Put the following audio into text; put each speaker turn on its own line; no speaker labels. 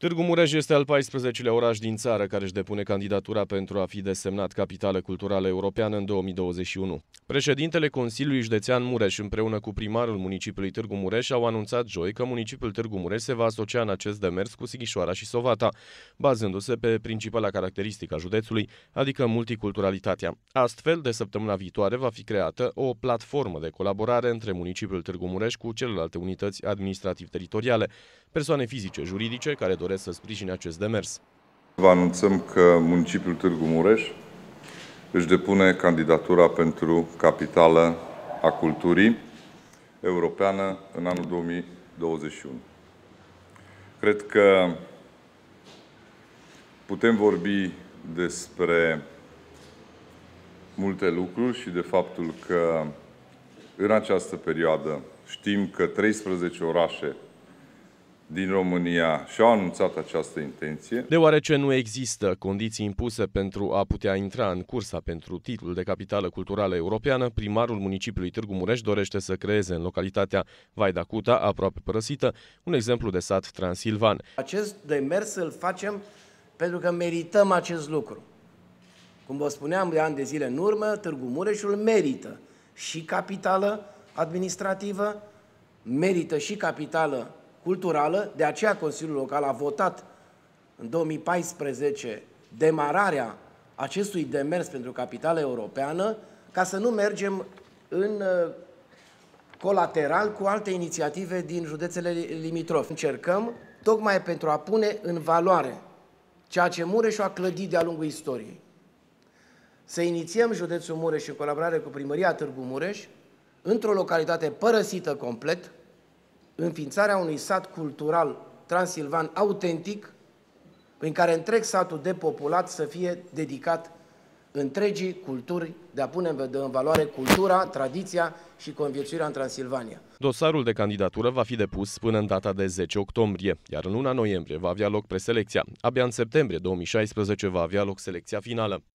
Târgu Mureș este al 14-lea oraș din țară care își depune candidatura pentru a fi desemnat capitală culturală europeană în 2021. Președintele Consiliului Județean Mureș împreună cu primarul municipiului Târgu Mureș au anunțat joi că municipiul Târgu Mureș se va asocia în acest demers cu Sighișoara și Sovata, bazându-se pe principala caracteristică a județului, adică multiculturalitatea. Astfel, de săptămâna viitoare va fi creată o platformă de colaborare între municipiul Târgu Mureș cu celelalte unități administrativ-teritoriale, persoane fizice, juridice care doresc doresc să sprijine acest demers.
Vă anunțăm că municipiul Târgu Mureș își depune candidatura pentru capitală a culturii europeană în anul 2021. Cred că putem vorbi despre multe lucruri și de faptul că în această perioadă știm că 13 orașe din România și-au anunțat această intenție.
Deoarece nu există condiții impuse pentru a putea intra în cursa pentru titlul de capitală culturală europeană, primarul municipiului Târgu Mureș dorește să creeze în localitatea Vaida Cuta, aproape părăsită, un exemplu de sat transilvan.
Acest demers îl facem pentru că merităm acest lucru. Cum vă spuneam de ani de zile în urmă, Târgu Mureșul merită și capitală administrativă, merită și capitală culturală, de aceea Consiliul Local a votat în 2014 demararea acestui demers pentru capitala europeană, ca să nu mergem în uh, colateral cu alte inițiative din județele limitrof. Încercăm tocmai pentru a pune în valoare ceea ce Mureșul a clădit de-a lungul istoriei. Să inițiem județul Mureș în colaborare cu primăria Târgu Mureș, într-o localitate părăsită complet, înființarea unui sat cultural transilvan autentic, prin care întreg satul depopulat să fie dedicat întregii culturi de a pune în valoare cultura, tradiția și conviețuirea în Transilvania.
Dosarul de candidatură va fi depus până în data de 10 octombrie, iar în luna noiembrie va avea loc preselecția. Abia în septembrie 2016 va avea loc selecția finală.